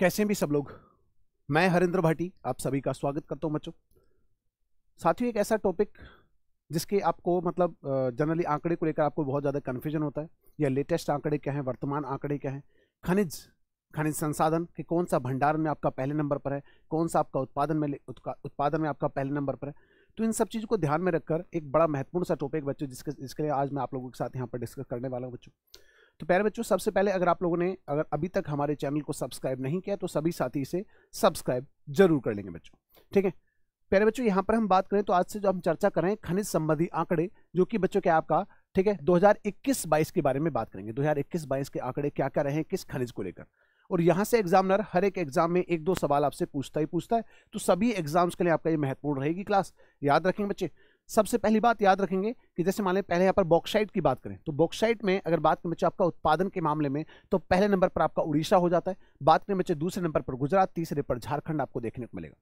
कैसे भी सब लोग मैं हरिंद्र भाटी आप सभी का स्वागत करता हूं बच्चों साथियों एक ऐसा टॉपिक जिसके आपको मतलब जनरली आंकड़े को लेकर आपको बहुत ज़्यादा कन्फ्यूजन होता है या लेटेस्ट आंकड़े क्या हैं वर्तमान आंकड़े क्या हैं खनिज खनिज संसाधन के कौन सा भंडार में आपका पहले नंबर पर है कौन सा आपका उत्पादन में उत्पादन में आपका पहले नंबर पर है तो इन सब चीज़ों को ध्यान में रखकर एक बड़ा महत्वपूर्ण सा टॉपिक बच्चों जिसके जिसके लिए आज मैं आप लोगों के साथ यहाँ पर डिस्कस करने वाला हूँ बच्चों तो प्यारे बच्चों सबसे पहले अगर आप लोगों ने अगर अभी तक हमारे चैनल को सब्सक्राइब नहीं किया तो सभी साथी इसे सब्सक्राइब जरूर कर लेंगे बच्चों ठीक है प्यारे बच्चों यहाँ पर हम बात करें तो आज से जो हम चर्चा करें खनिज संबंधी आंकड़े जो कि बच्चों क्या आपका ठीक है 2021 हजार के बारे में बात करेंगे 2021 हजार के आंकड़े क्या क्या रहे हैं किस खनिज को लेकर और यहाँ से एग्जामिनर हर एक एग्जाम में एक दो सवाल आपसे पूछता ही पूछता है तो सभी एग्जाम्स के लिए आपका ये महत्वपूर्ण रहेगी क्लास याद रखेंगे बच्चे सबसे पहली बात याद रखेंगे कि जैसे मान लें पहले यहाँ पर बॉक्साइट की बात करें तो बॉक्साइट में अगर बात करें बच्चे आपका उत्पादन के मामले में तो पहले नंबर पर आपका उड़ीसा हो जाता है बात करें बच्चे दूसरे नंबर पर गुजरात तीसरे पर झारखंड आपको देखने को मिलेगा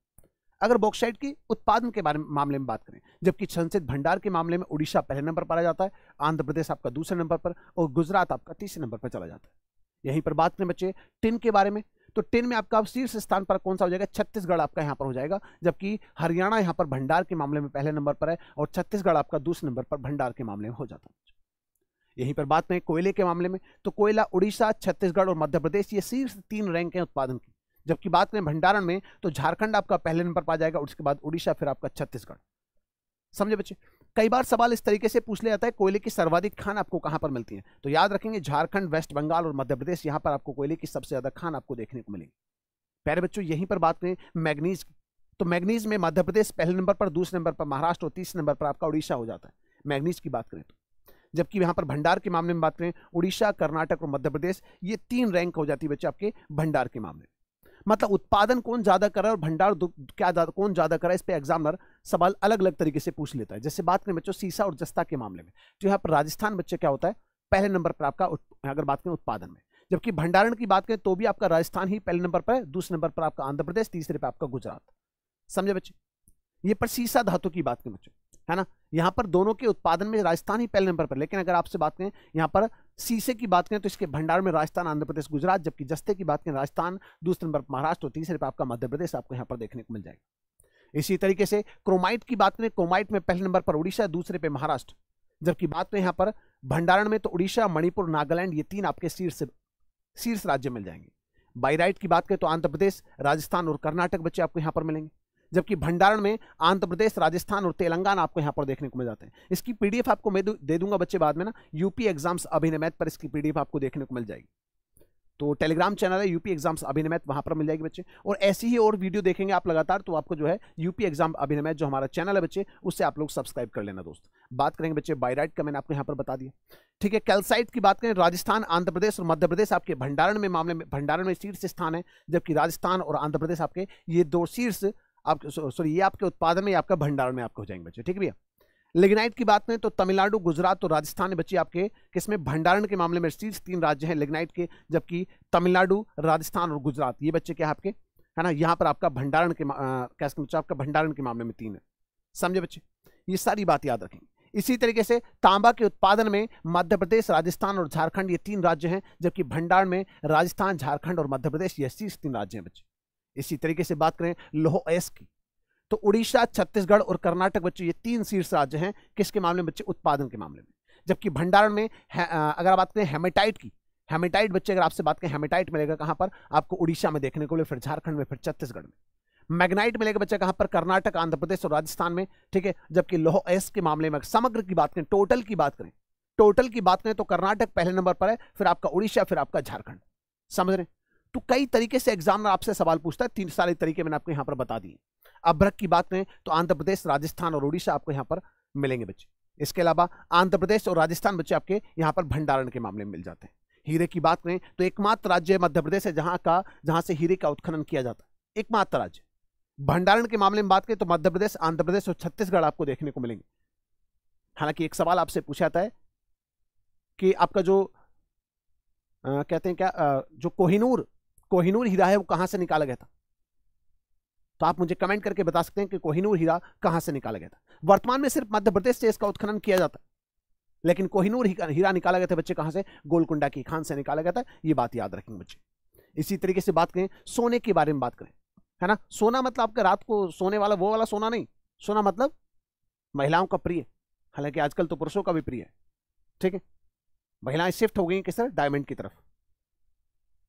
अगर बॉक्साइट की उत्पादन के बारे में मामले में बात करें जबकि संसित भंडार के मामले में उड़ीसा पहले नंबर पर आ जाता है आंध्र प्रदेश आपका दूसरे नंबर पर और गुजरात आपका तीसरे नंबर पर चला जाता है यहीं पर बात करें बच्चे टिन के बारे में तो टेन में आपका शीर्ष स्थान पर कौन सा हो जाएगा छत्तीसगढ़ आपका यहाँ पर हो जाएगा जबकि हरियाणा यहाँ पर भंडार के मामले में पहले नंबर पर है और छत्तीसगढ़ आपका दूसरे नंबर पर भंडार के मामले में हो जाता है यहीं पर बात करें कोयले के मामले में तो कोयला उड़ीसा छत्तीसगढ़ और मध्य प्रदेश ये शीर्ष तीन रैंक हैं उत्पादन की जबकि बात करें भंडारण में तो झारखंड आपका पहले नंबर पर आ जाएगा उसके बाद उड़ीसा फिर आपका छत्तीसगढ़ समझे बच्चे कई बार सवाल इस तरीके से पूछ लिया जाता है कोयले की सर्वाधिक खान आपको कहां पर मिलती है तो याद रखेंगे झारखंड वेस्ट बंगाल और मध्य प्रदेश यहां पर आपको कोयले की सबसे ज़्यादा खान आपको देखने को मिलेगी प्यारे बच्चों यहीं पर बात करें मैग्नीज तो मैग्नीज में मध्य प्रदेश पहले नंबर पर दूसरे नंबर पर महाराष्ट्र और तीसरे नंबर पर आपका उड़ीसा हो जाता है मैग्नीज की बात करें तो जबकि यहां पर भंडार के मामले में बात करें उड़ीसा कर्नाटक और मध्य प्रदेश ये तीन रैंक हो जाती है बच्चे आपके भंडार के मामले में मतलब उत्पादन कौन ज़्यादा कर रहा है और भंडार क्या ज्यादा कौन ज़्यादा कर रहा है इस पर एग्जामिनर सवाल अलग अलग तरीके से पूछ लेता है जैसे बात करें बच्चों सीसा और जस्ता के मामले में तो यहाँ पर राजस्थान बच्चे क्या होता है पहले नंबर पर आपका अगर बात करें उत्पादन में जबकि भंडारण की बात करें तो भी आपका राजस्थान ही पहले नंबर पर है दूसरे नंबर पर आपका आंध्र प्रदेश तीसरे पर आपका गुजरात समझे बच्चे ये पर सीसा धातु की बात करें बच्चों है ना यहाँ पर दोनों के उत्पादन में राजस्थान ही पहले नंबर पर लेकिन अगर आपसे बात करें यहाँ पर सीसे की बात करें तो इसके भंडार में राजस्थान आंध्र प्रदेश गुजरात जबकि जस्ते की बात करें राजस्थान दूसरे नंबर पर महाराष्ट्र और तीसरे पर आपका मध्य प्रदेश आपको यहाँ पर देखने को मिल जाएगा इसी तरीके से क्रोमाइट की बात करें क्रोमाइट में पहले नंबर पर उड़ीसा दूसरे पे महाराष्ट्र जबकि बात करें यहाँ पर भंडारण में तो उड़ीसा मणिपुर नागालैंड ये तीन आपके शीर्ष शीर्ष राज्य मिल जाएंगे बाईराइट की बात करें तो आंध्र प्रदेश राजस्थान और कर्नाटक बच्चे आपको यहाँ पर मिलेंगे जबकि भंडारण में आंध्र प्रदेश राजस्थान और तेलंगाना आपको यहाँ पर देखने को मिल जाते हैं इसकी पीडीएफ आपको मैं दे दूंगा बच्चे बाद में ना यूपी एग्जाम्स अभिनमैथ पर इसकी पीडीएफ आपको देखने को मिल जाएगी तो टेलीग्राम चैनल है यूपी एग्जाम्स अभिनमैथ वहाँ पर मिल जाएगी बच्चे और ऐसी ही और वीडियो देखेंगे आप लगातार तो आपको जो है यूपी एग्जाम अभिनमैथ जो हमारा चैनल है बच्चे उससे आप लोग सब्सक्राइब कर लेना दोस्त बात करेंगे बच्चे बायराइट का मैंने आपको यहाँ पर बता दिया ठीक है कैलसाइट की बात करें राजस्थान आंध्र प्रदेश और मध्य प्रदेश आपके भंडारण में मामले में भंडारण में शीर्ष स्थान है जबकि राजस्थान और आंध्र प्रदेश आपके ये दो शीर्ष आप सॉरी ये आपके उत्पादन में आपका भंडारण में आपके हो जाएंगे बच्चे ठीक है भैया लेगनाइट की बात करें तो तमिलनाडु गुजरात और राजस्थान में बच्चे आपके किसमें भंडारण के मामले में शीर्ष तीन राज्य हैं लेगनाइट के जबकि तमिलनाडु राजस्थान और गुजरात ये बच्चे क्या आपके है ना यहाँ पर आपका भंडारण के कैसे बच्चा मतलब आपका भंडारण के मामले में तीन है समझे बच्चे ये सारी बात याद रखेंगे इसी तरीके से तांबा के उत्पादन में मध्य प्रदेश राजस्थान और झारखंड ये तीन राज्य हैं जबकि भंडारण में राजस्थान झारखंड और मध्य प्रदेश ये शीर्ष तीन राज्य हैं बच्चे इसी तरीके से बात करें लोह एस की तो उड़ीसा छत्तीसगढ़ और कर्नाटक बच्चों ये तीन शीर्ष राज्य हैं किसके मामले में बच्चे उत्पादन के मामले में जबकि भंडारण में अगर बात करें हेमेटाइट की हेमेटाइट बच्चे अगर आपसे बात करें हेमेटाइट मिलेगा कहाँ पर आपको उड़ीसा में देखने को मिले फिर झारखंड में फिर छत्तीसगढ़ में मैग्नाइट मिलेगा बच्चा कहाँ पर कर्नाटक आंध्र प्रदेश और राजस्थान में ठीक है जबकि लोह एस के मामले में समग्र की बात करें टोटल की बात करें टोटल की बात करें तो कर्नाटक पहले नंबर पर है फिर आपका उड़ीसा फिर आपका झारखंड समझ रहे तो कई तरीके से एग्जामिनर आपसे सवाल पूछता है तीन सारे तरीके मैंने आपको यहाँ पर बता दिए अभ्रक की बात करें तो आंध्र प्रदेश राजस्थान और उड़ीसा आपको यहाँ पर मिलेंगे बच्चे इसके अलावा आंध्र प्रदेश और राजस्थान बच्चे आपके यहाँ पर भंडारण के मामले में मिल जाते हैं हीरे की बात करें तो एकमात्र राज्य मध्य प्रदेश है जहाँ का जहाँ से हीरे का उत्खनन किया जाता है एकमात्र राज्य भंडारण के मामले में बात करें तो मध्य प्रदेश आंध्र प्रदेश और छत्तीसगढ़ आपको देखने को मिलेंगे हालांकि एक सवाल आपसे पूछा जाता है कि आपका जो आ, कहते हैं क्या आ, जो कोहिनूर कोहिनूर हीरा है वो कहां से निकाला गया था तो आप मुझे कमेंट करके बता सकते हैं कि कोहिनूर हीरा कहां से निकाला गया था वर्तमान में सिर्फ मध्य प्रदेश से इसका उत्खनन किया जाता है लेकिन कोहिनूर हीरा निकाला गया था बच्चे कहां से गोलकुंडा की खान से निकाला गया था यह बात याद रखेंगे बच्चे इसी तरीके से बात करें सोने के बारे में बात करें है ना सोना मतलब आपका रात को सोने वाला वो वाला सोना नहीं सोना मतलब महिलाओं का प्रिय हालांकि आजकल तो पुरुषों का भी प्रिय है ठीक है महिलाएं शिफ्ट हो गई किस तरह डायमंड की तरफ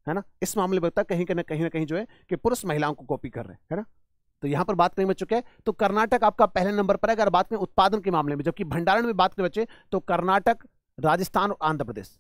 है ना इस मामले में कहीं ना कहीं ना कहीं जो है कि पुरुष महिलाओं को कॉपी कर रहे हैं है ना तो यहां पर बात करें बच्चों है तो कर्नाटक आपका पहले नंबर पर है अगर बात करें उत्पादन के मामले में जबकि भंडारण में बात करें बच्चे तो कर्नाटक राजस्थान और आंध्र प्रदेश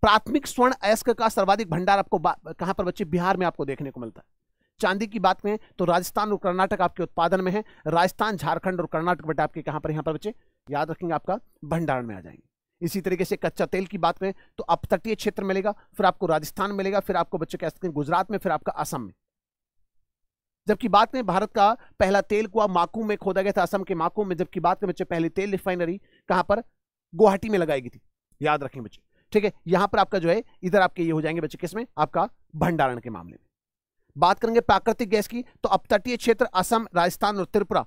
प्राथमिक स्वर्ण अयस्क का सर्वाधिक भंडार आपको कहां पर बच्चे बिहार में आपको देखने को मिलता है चांदी की बात करें तो राजस्थान और कर्नाटक आपके उत्पादन में है राजस्थान झारखंड और कर्नाटक बेटा आपके कहां पर यहां पर बच्चे याद रखेंगे आपका भंडारण में आ जाएंगे इसी तरीके से कच्चा तेल की बात करें तो अपतटीय तो क्षेत्र मिलेगा फिर आपको राजस्थान मिलेगा फिर आपको बच्चे कह सकते हैं गुजरात में फिर आपका असम में जबकि बात करें भारत का पहला तेल कुआ माकू में खोदा गया था असम के माकू में जबकि बात करें बच्चे पहली तेल रिफाइनरी कहां पर गुवाहाटी में लगाई गई थी याद रखें बच्चे ठीक है यहां पर आपका जो है इधर आपके ये हो जाएंगे बच्चे किसमें आपका भंडारण के मामले में बात करेंगे प्राकृतिक गैस की तो अपतटीय तो क्षेत्र असम राजस्थान और त्रिपुरा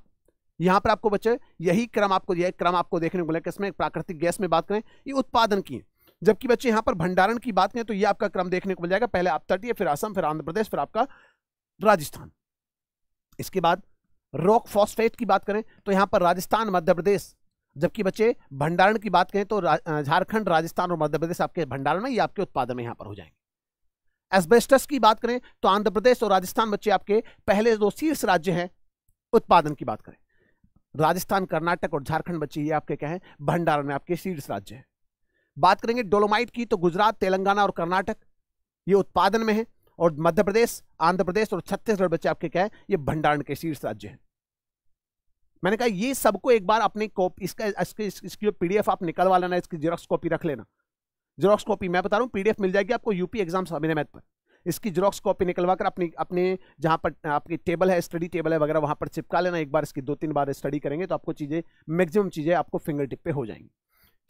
यहां पर आपको बच्चे यही क्रम आपको यह क्रम आपको देखने को मिला किसमें प्राकृतिक गैस में बात करें ये उत्पादन की जबकि बच्चे यहां पर भंडारण की बात करें तो ये आपका क्रम देखने को मिल जाएगा पहले आप तटीय फिर असम फिर आंध्र प्रदेश फिर आपका राजस्थान इसके बाद रॉक फॉस्फेट की बात करें तो यहां पर राजस्थान मध्य प्रदेश जबकि बच्चे भंडारण की बात करें तो झारखंड राजस्थान और मध्य प्रदेश आपके भंडारण में या आपके उत्पादन में यहां पर हो जाएंगे एस्बेस्टस की बात करें तो आंध्र प्रदेश और राजस्थान बच्चे आपके पहले दो शीर्ष राज्य हैं उत्पादन की बात करें राजस्थान कर्नाटक और झारखंड बची है आपके कहें भंडारण में आपके शीर्ष राज्य है बात करेंगे डोलोमाइट की तो गुजरात तेलंगाना और कर्नाटक ये उत्पादन में है और मध्य प्रदेश आंध्र प्रदेश और छत्तीसगढ़ बच्चे आपके क्या है ये भंडारण के शीर्ष राज्य हैं मैंने कहा ये सबको एक बार अपने इसका इसके इसकी जो पीडीएफ आप निकलवा लेना इसकी जेरोक्स कॉपी रख लेना जेरोक्स कॉपी मैं बता रहा हूँ पीडीएफ मिल जाएगी आपको यूपी एग्जाम स्वामीनाथ पर इसकी जेरोक्स कॉपी निकलवा कर अपनी अपने जहाँ पर आपकी टेबल है स्टडी टेबल है वगैरह वहाँ पर चिपका लेना एक बार इसकी दो तीन बार स्टडी करेंगे तो आपको चीज़ें मैक्सिमम चीज़ें आपको फिंगर टिप पे हो जाएंगी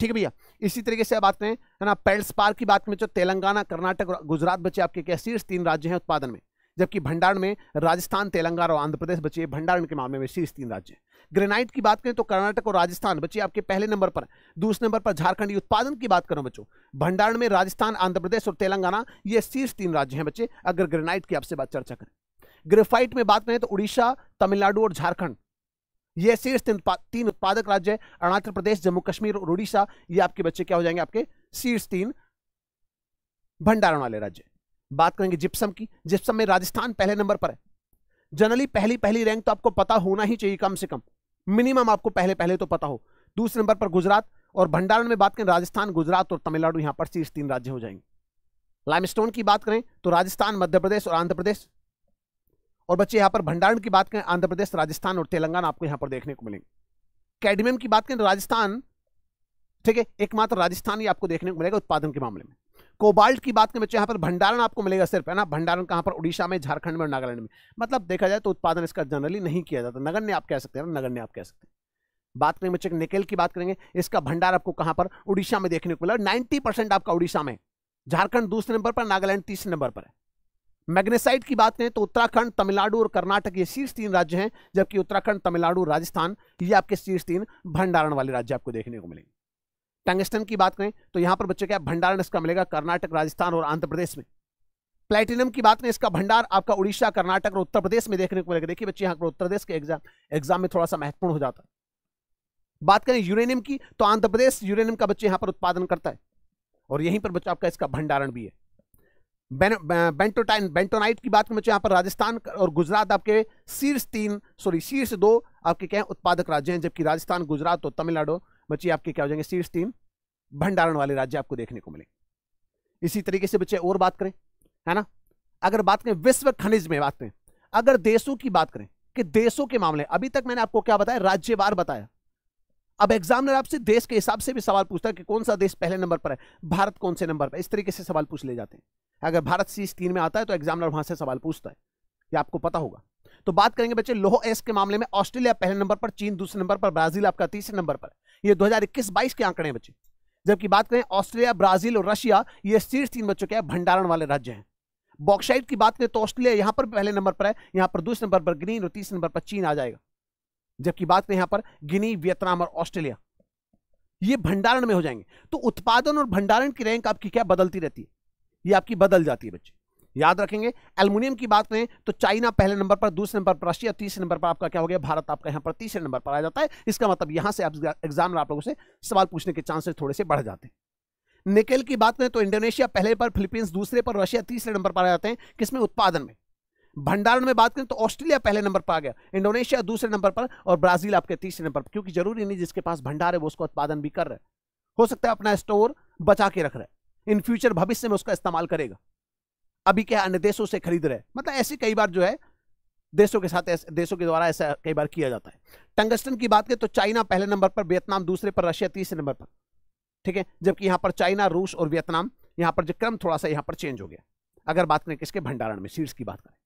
ठीक है भैया इसी तरीके से आप बात करें है ना पेल्स पार्क की बात में जो तेलंगाना कर्नाटक गुजरात बचे आपके क्या शीर्ष तीन राज्य हैं उत्पादन में जबकि भंडारण में राजस्थान तेलंगाना और आंध्र प्रदेश बचे भंडारण के मामले में शीर्ष तीन राज्य ग्रेनाइट की बात करें तो कर्नाटक और राजस्थान बच्चे आपके पहले नंबर पर दूसरे नंबर पर झारखंड उत्पादन की बात करो बच्चों भंडारण में राजस्थान आंध्र प्रदेश और तेलंगाना ये शीर्ष तीन राज्य हैं बच्चे अगर ग्रेनाइट की आपसे बात चर्चा करें ग्रेफाइट में बात करें तो उड़ीसा तमिलनाडु और झारखंड ये शीर्ष तीन उत्पादक राज्य है अरुणाचल प्रदेश जम्मू कश्मीर और उड़ीसा ये आपके बच्चे क्या हो जाएंगे आपके शीर्ष तीन भंडारण वाले राज्य बात करेंगे जिप्सम की जिप्सम में राजस्थान पहले नंबर पर है जनरली पहली पहली रैंक तो आपको पता होना ही चाहिए कम से कम मिनिमम आपको पहले पहले तो पता हो दूसरे नंबर पर गुजरात और भंडारण में बात करें राजस्थान गुजरात और तमिलनाडु यहां पर शीर्ष तीन राज्य हो जाएंगे लाइमस्टोन की बात करें तो राजस्थान मध्य प्रदेश और आंध्र प्रदेश और बच्चे यहां पर भंडारण की बात करें आंध्र प्रदेश राजस्थान और तेलंगाना आपको यहां पर देखने को मिलेंगे कैडमियम की बात करें राजस्थान ठीक है एकमात्र राजस्थान ही आपको देखने को मिलेगा उत्पादन के मामले में कोबाल्ट की बात करें बच्चे यहाँ पर भंडारण आपको मिलेगा सिर्फ है ना भंडारण कहाँ पर उड़ीसा में झारखंड में और नागालैंड में मतलब देखा जाए तो उत्पादन इसका जनरली नहीं किया जाता नगर ने आप कह सकते हैं नगर ने आप कह सकते हैं बात करें बच्चे निकेल की बात करेंगे इसका भंडार आपको कहाँ पर उड़ीसा में देखने को मिला नाइन्टी परसेंट आपका उड़ीसा में झारखंड दूसरे नंबर पर नागालैंड तीसरे नंबर पर है मैग्नेसाइट की बात करें तो उत्तराखंड तमिलनाडु और कर्नाटक ये शीर्ष तीन राज्य हैं जबकि उत्तराखंड तमिलनाडु राजस्थान ये आपके शीर्ष तीन भंडारण वाले राज्य आपको देखने को मिलेंगे टंगस्टन की बात करें तो यहां पर बच्चों क्या भंडारण इसका मिलेगा कर्नाटक राजस्थान और आंध्र प्रदेश में प्लेटिनम की बात करें इसका भंडार आपका उड़ीसा कर्नाटक और उत्तर प्रदेश में देखने को मिलेगा देखिए बच्चे यहां पर उत्तर प्रदेश के एग्जाम एग्जाम में थोड़ा सा महत्वपूर्ण हो जाता है बात करें यूरेनियम की तो आंध्र प्रदेश यूरेनियम का बच्चे यहां पर उत्पादन करता है और यहीं पर बच्चा आपका इसका भंडारण भी है बेंटोटाइन बेंटोनाइट की बात करें बच्चे यहां पर राजस्थान और गुजरात आपके शीर्ष तीन सॉरी शीर्ष दो आपके क्या उत्पादक राज्य हैं जबकि राजस्थान गुजरात और तमिलनाडु बच्चे आपके क्या हो जाएंगे शीर्ष तीन भंडारण वाले राज्य आपको देखने को मिलेंगे इसी तरीके से बच्चे और बात करें है ना अगर बात करें विश्व खनिज में बात करें अगर देशों की बात करें कि देशों के मामले अभी तक मैंने आपको क्या बताया राज्यवार बताया अब एग्जामिनर आपसे देश के हिसाब से भी सवाल पूछता है कि कौन सा देश पहले नंबर पर है भारत कौन से नंबर पर इस तरीके से सवाल पूछ ले जाते हैं अगर भारत सी तीन में आता है तो एग्जामिनर वहां से सवाल पूछता है ये आपको पता होगा तो बात करेंगे बच्चे लोह एस के मामले में ऑस्ट्रेलिया पहले नंबर पर चीन दूसरे नंबर पर ब्राजील आपका तीसरे नंबर पर ये 2021-22 के आंकड़े हैं बच्चे जबकि बात करें ऑस्ट्रेलिया ब्राजील और रशिया ये शीर्ष तीन बच्चों के भंडारण वाले राज्य हैं बॉक्साइड की बात करें तो ऑस्ट्रेलिया यहां पर पहले नंबर पर है यहाँ पर दूसरे नंबर पर ग्रीन और तीसरे नंबर पर चीन आ जाएगा जबकि बात करें यहां पर गिनी वियतनाम और ऑस्ट्रेलिया ये भंडारण में हो जाएंगे तो उत्पादन और भंडारण की रैंक आपकी क्या बदलती रहती है ये आपकी बदल जाती है बच्चे याद रखेंगे एल्यूमिनियम की बात करें तो चाइना पहले नंबर पर दूसरे नंबर पर रशिया तीसरे नंबर पर आपका क्या हो गया भारत आपका यहां पर तीसरे नंबर पर आ जाता है इसका मतलब यहां से एग्जाम में आप लोगों से सवाल पूछने के चांसेस थोड़े से बढ़ जाते हैं निकेल की बात करें तो इंडोनेशिया पहले पर फिलीपींस दूसरे पर रशिया तीसरे नंबर पर आ जाते हैं किसमें उत्पादन में भंडारण में बात करें तो ऑस्ट्रेलिया पहले नंबर पर आ गया इंडोनेशिया दूसरे नंबर पर और ब्राजील आपके तीसरे नंबर पर क्योंकि जरूरी नहीं जिसके पास भंडार है वो उसका उत्पादन भी कर रहा है हो सकता है अपना स्टोर बचा के रख रहा है इन फ्यूचर भविष्य में उसका इस्तेमाल करेगा अभी क्या अन्य देशों से खरीद रहे मतलब ऐसे कई बार जो है देशों के साथ देशों के द्वारा ऐसा कई बार किया जाता है टंगस्टन की बात करें तो चाइना पहले नंबर पर वियतनाम दूसरे पर रशिया तीसरे नंबर पर ठीक है जबकि यहां पर चाइना रूस और वियतनाम यहां पर जो क्रम थोड़ा सा यहां पर चेंज हो गया अगर बात करें किसके भंडारण में सीड्स की बात करें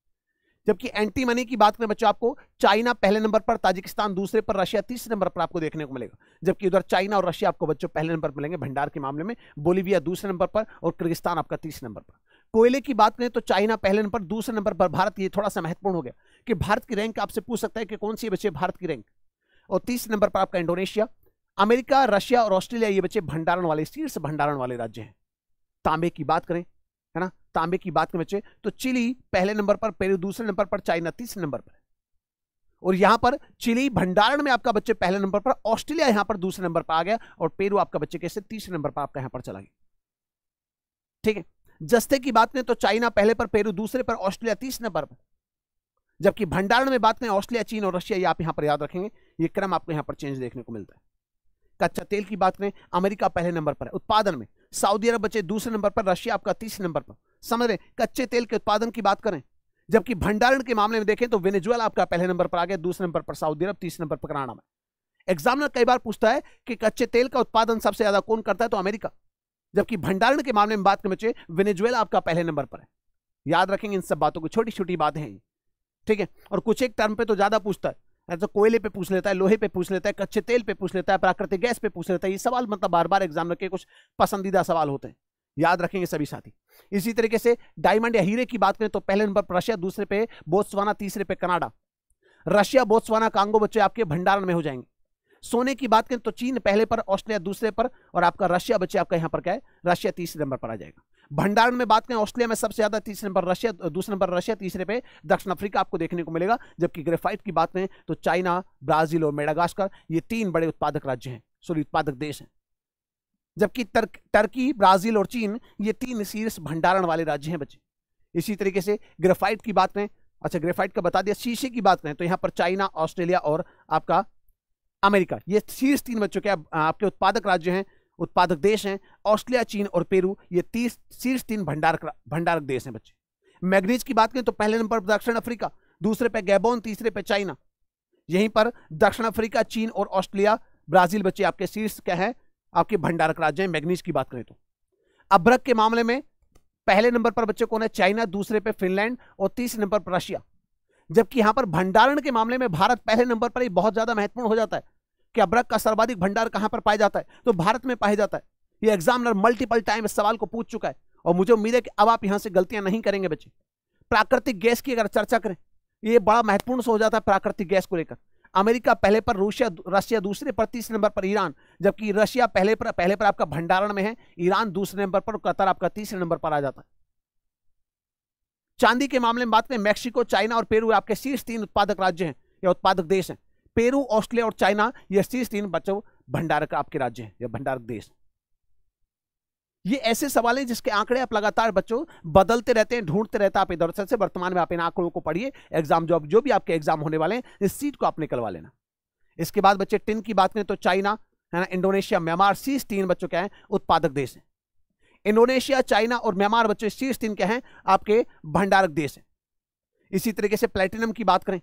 जबकि एंटी मनी की बात करें बच्चों आपको चाइना पहले नंबर पर ताजिकिस्तान दूसरे पर रशिया तीसरे नंबर पर आपको देखने को मिलेगा जबकि उधर चाइना और रशिया आपको बच्चों पहले नंबर पर मिलेंगे भंडार के मामले में बोलीविया दूसरे नंबर पर और किर्गिस्तान आपका तीसरे नंबर पर कोयले की बात करें तो चाइना पहले नंबर दूसरे नंबर पर भारत ये थोड़ा सा महत्वपूर्ण हो गया कि भारत की रैंक आपसे पूछ सकता है कि कौन सी बच्चे भारत की रैंक और तीसरे नंबर पर आपका इंडोनेशिया अमेरिका रशिया और ऑस्ट्रेलिया ये बच्चे भंडारण वाले शीर्ष भंडारण वाले राज्य हैं तांबे की बात करें है ना तांबे की बात करें बच्चे तो चिली पहले नंबर पर पेरू दूसरे नंबर पर चाइना तीसरे नंबर पर और यहां पर चिली भंडारण में आपका बच्चे पहले नंबर पर ऑस्ट्रेलिया यहां पर दूसरे नंबर पर आ गया और पेरू आपका बच्चे कैसे तीसरे नंबर पर आपका यहां पर चला गया ठीक है जस्ते की बात करें तो चाइना पहले पर पेरू दूसरे पर ऑस्ट्रेलिया तीस नंबर पर जबकि भंडारण में बात करें ऑस्ट्रेलिया चीन और रशिया ये आप यहां पर याद रखेंगे ये क्रम आपको यहां पर चेंज देखने को मिलता है कच्चा तेल की बात करें अमेरिका पहले नंबर पर है उत्पादन में सऊदी अरब बचे दूसरे नंबर पर रशिया आपका तीसरे नंबर पर समझ रहे कच्चे तेल के उत्पादन की बात करें जबकि भंडारण के मामले में देखें तो वेनेजुएला आपका पहले नंबर पर आ गया दूसरे नंबर पर सऊदी अरब तीसरे नंबर पर कनाडा में एग्जामिनर कई बार पूछता है कि कच्चे तेल का उत्पादन सबसे ज्यादा कौन करता है तो अमेरिका जबकि भंडारण के मामले में बात करें बच्चे वेनेजुएला आपका पहले नंबर पर है याद रखेंगे इन सब बातों को छोटी छोटी बातें हैं ठीक है और कुछ एक टर्म पे तो ज़्यादा पूछता है तो कोयले पे पूछ लेता है लोहे पे पूछ लेता है कच्चे तेल पे पूछ लेता है प्राकृतिक गैस पे पूछ लेता है ये सवाल मतलब बार बार एग्जाम के कुछ पसंदीदा सवाल होते हैं याद रखेंगे सभी साथी इसी तरीके से डायमंड या हीरे की बात करें तो पहले नंबर पर रशिया दूसरे पे बोत्सवाना तीसरे पे कनाडा रशिया बोत्सवाना कांगो बच्चे आपके भंडारण में हो जाएंगे सोने की बात करें तो चीन पहले पर ऑस्ट्रेलिया दूसरे पर और आपका रशिया बच्चे आपका यहाँ पर क्या है रशिया तीसरे नंबर पर आ जाएगा भंडारण में बात करें ऑस्ट्रेलिया में सबसे ज्यादा तीसरे नंबर रशिया दूसरे नंबर रशिया तीसरे पे दक्षिण अफ्रीका आपको देखने को मिलेगा जबकि ग्रेफाइट की बात करें तो चाइना ब्राजील और मेडागास्कर ये तीन बड़े उत्पादक राज्य हैं सॉरी उत्पादक देश हैं जबकि तर्क टर्की ब्राजील और चीन ये तीन शीर्ष भंडारण वाले राज्य हैं बच्चे इसी तरीके से ग्रेफाइट की बात करें अच्छा ग्रेफाइट का बता दिया शीशे की बात करें तो यहाँ पर चाइना ऑस्ट्रेलिया और आपका अमेरिका ये शीर्ष तीन बच्चों चुके हैं आपके उत्पादक राज्य हैं उत्पादक देश हैं ऑस्ट्रेलिया चीन और पेरू ये तीस शीर्ष तीन भंडारक भंडारक देश हैं बच्चे मैग्नीज की बात करें तो पहले नंबर पर दक्षिण अफ्रीका दूसरे पे गैबोन तीसरे पे चाइना यहीं पर दक्षिण अफ्रीका चीन और ऑस्ट्रेलिया ब्राजील बच्चे आपके शीर्ष क्या है आपके भंडारक राज्य हैं मैग्नीज की बात करें तो अब्रक के मामले में पहले नंबर पर बच्चे कौन है चाइना दूसरे पे फिनलैंड और तीसरे नंबर पर रशिया जबकि यहां पर भंडारण के मामले में भारत पहले नंबर पर ही बहुत ज्यादा महत्वपूर्ण हो जाता है कि अब्रक का सर्वाधिक भंडार कहां पर पाया जाता है तो भारत में पाया जाता है ये एग्जामिनर मल्टीपल टाइम इस सवाल को पूछ चुका है और मुझे उम्मीद है कि अब आप यहां से गलतियां नहीं करेंगे बच्चे प्राकृतिक गैस की अगर चर्चा करें ये बड़ा महत्वपूर्ण हो जाता है प्राकृतिक गैस को लेकर अमेरिका पहले पर रूसिया रशिया दूसरे पर तीसरे नंबर पर ईरान जबकि रशिया पहले पर पहले पर आपका भंडारण में है ईरान दूसरे नंबर पर कतर आपका तीसरे नंबर पर आ जाता है चांदी के मामले में बात करें मैक्सिको चाइना और पेरू आपके शीर्ष तीन उत्पादक राज्य हैं या उत्पादक देश हैं पेरू ऑस्ट्रेलिया और चाइना ये शीर्ष तीन बच्चों भंडारक आपके राज्य है या भंडारक देश ये ऐसे सवाल है जिसके आंकड़े आप लगातार बच्चों बदलते रहते हैं ढूंढते रहते हैं आप इधर से वर्तमान में आप इन आंकड़ों को पढ़िए एग्जाम जो जो भी आपके एग्जाम होने वाले हैं इस सीट को आप निकलवा लेना इसके बाद बच्चे टिन की बात करें तो चाइना है ना इंडोनेशिया म्यांमार शीर्ष तीन बच्चों क्या है उत्पादक देश है इंडोनेशिया चाइना और म्यांमार बच्चों शीर्ष तीन क्या है आपके भंडारक देश है इसी तरीके से प्लेटिनम की बात करें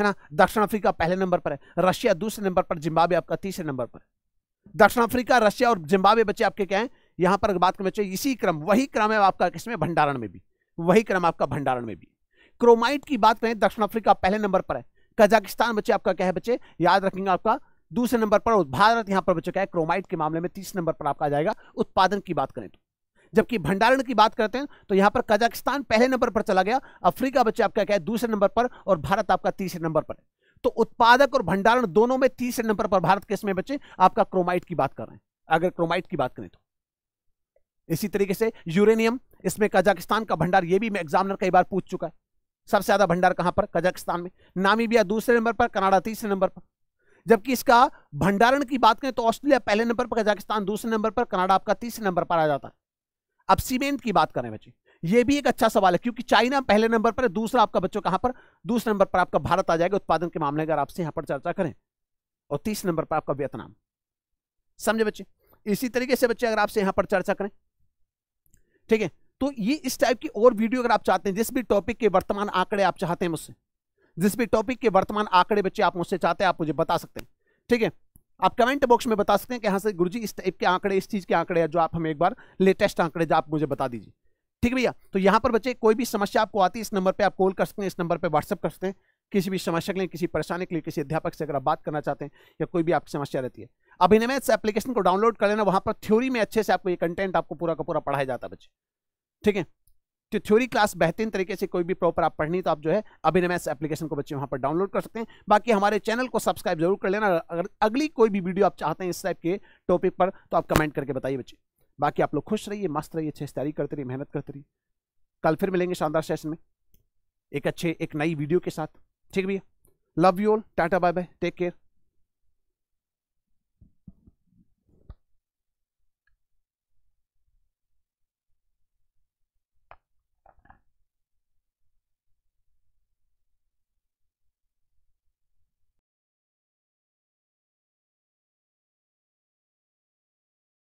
है ना दक्षिण अफ्रीका पहले नंबर पर है रशिया दूसरे नंबर पर जिम्बाब्वे आपका तीसरे नंबर पर दक्षिण अफ्रीका रशिया और जिम्बाब्वे बच्चे आपके क्या हैं यहां पर बात करना चाहिए इसी क्रम वही क्रम है आपका किसमें भंडारण में भी वही क्रम आपका भंडारण में भी क्रोमाइट की बात करें दक्षिण अफ्रीका पहले नंबर पर है कजाकिस्तान बच्चे आपका क्या है बच्चे याद रखेंगे आपका दूसरे नंबर पर भारत यहां पर बच्चे क्या है क्रोमाइट के मामले में तीसरे नंबर पर आपका आ जाएगा उत्पादन की बात करें तो जबकि भंडारण की बात करते हैं तो यहां पर कजाकिस्तान पहले नंबर पर चला गया अफ्रीका बच्चे आपका क्या है दूसरे नंबर पर और भारत आपका तीसरे नंबर पर है तो उत्पादक और भंडारण दोनों में तीसरे नंबर पर भारत के इसमें बच्चे आपका क्रोमाइट की बात कर रहे हैं अगर क्रोमाइट की बात करें तो इसी तरीके से यूरेनियम इसमें कजाकिस्तान का भंडार ये भी मैं एग्जामिनर कई बार पूछ चुका है सबसे ज्यादा भंडार कहां पर कजाकिस्तान में नामीबिया दूसरे नंबर पर कनाडा तीसरे नंबर पर जबकि इसका भंडारण की बात करें तो ऑस्ट्रेलिया पहले नंबर पर कजाकिस्तान दूसरे नंबर पर कनाडा आपका तीसरे नंबर पर आ जाता है अब सीमेंट की बात करें बच्चे ये भी एक अच्छा सवाल है क्योंकि चाइना पहले नंबर पर है दूसरा आपका बच्चों कहां पर दूसरे नंबर पर आपका भारत आ जाएगा उत्पादन के मामले अगर आपसे यहां पर चर्चा करें और तीसरे नंबर पर आपका वियतनाम समझे बच्चे इसी तरीके से बच्चे अगर आपसे यहां पर चर्चा करें ठीक है तो ये इस टाइप की और वीडियो अगर आप चाहते हैं जिस भी टॉपिक के वर्तमान आंकड़े आप चाहते हैं मुझसे जिस भी टॉपिक के वर्तमान आंकड़े बच्चे आप मुझसे चाहते हैं आप मुझे बता सकते हैं ठीक है आप कमेंट बॉक्स में बता सकते हैं कि हाँ सर गुरु जी इस टाइप के आंकड़े इस चीज़ के आंकड़े हैं जो आप हमें एक बार लेटेस्ट आंकड़े जो आप मुझे बता दीजिए ठीक है भैया तो यहाँ पर बच्चे कोई भी समस्या आपको आती है इस नंबर पर आप कॉल कर सकते हैं इस नंबर पर व्हाट्सअप कर सकते हैं किसी भी समस्या के लिए किसी परेशानी के लिए किसी अध्यापक से अगर आप बात करना चाहते हैं या कोई भी आपकी समस्या रहती है अब इनमें एप्लीकेशन को डाउनलोड कर लेना वहाँ पर थ्योरी में अच्छे से आपको ये कंटेंट आपको पूरा का पूरा पढ़ाया जाता है बच्चे ठीक है तो थ्योरी क्लास बेहतरीन तरीके से कोई भी प्रॉपर आप पढ़नी तो आप जो है अभी अभिनय एप्लीकेशन को बच्चे वहाँ पर डाउनलोड कर सकते हैं बाकी हमारे चैनल को सब्सक्राइब जरूर कर लेना अगर अगली कोई भी वीडियो आप चाहते हैं इस टाइप के टॉपिक पर तो आप कमेंट करके बताइए बच्चे बाकी आप लोग खुश रहिए मस्त रहिए अच्छे तैयारी करते रहिए मेहनत करते रहिए कल फिर मिलेंगे शानदार सेशन में एक अच्छे एक नई वीडियो के साथ ठीक भैया love you all tata bye bye take care